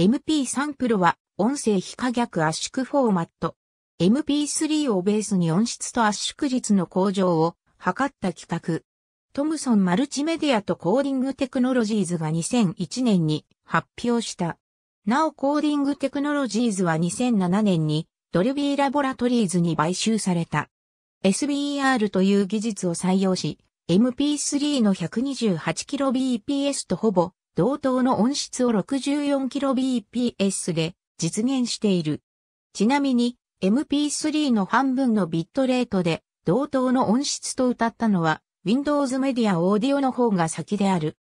MP3 Pro は音声非可逆圧縮フォーマット。MP3 をベースに音質と圧縮率の向上を図った企画。トムソンマルチメディアとコーディングテクノロジーズが2001年に発表した。なおコーディングテクノロジーズは2007年にドルビーラボラトリーズに買収された。SBR という技術を採用し、MP3 の 128kbps とほぼ同等の音質を 64kbps で実現している。ちなみに MP3 の半分のビットレートで同等の音質と歌ったのは Windows メディアオーディオの方が先である。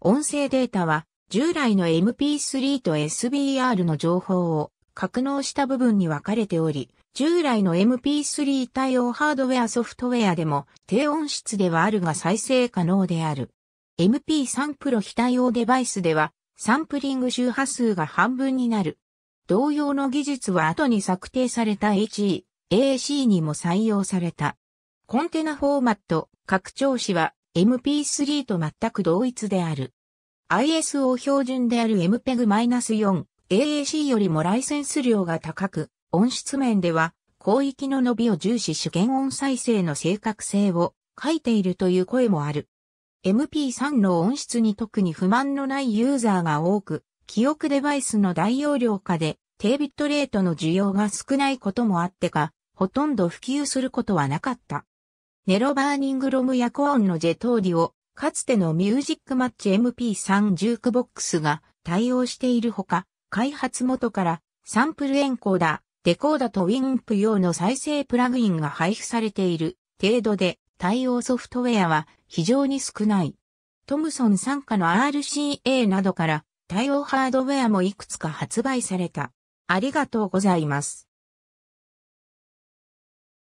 音声データは従来の MP3 と SBR の情報を格納した部分に分かれており、従来の MP3 対応ハードウェアソフトウェアでも低音質ではあるが再生可能である。MP3 プロ非対応デバイスでは、サンプリング周波数が半分になる。同様の技術は後に策定された HE、AC にも採用された。コンテナフォーマット、拡張子は MP3 と全く同一である。ISO 標準である MPEG-4、AAC よりもライセンス量が高く、音質面では、広域の伸びを重視し原音再生の正確性を書いているという声もある。MP3 の音質に特に不満のないユーザーが多く、記憶デバイスの大容量化で低ビットレートの需要が少ないこともあってか、ほとんど普及することはなかった。ネロバーニングロムやコーンのジェトーディを、かつてのミュージックマッチ MP3 ジュークボックスが対応しているほか、開発元からサンプルエンコーダー、デコーダーとウィンプ用の再生プラグインが配布されている程度で、対応ソフトウェアは非常に少ない。トムソン傘下の RCA などから対応ハードウェアもいくつか発売された。ありがとうございます。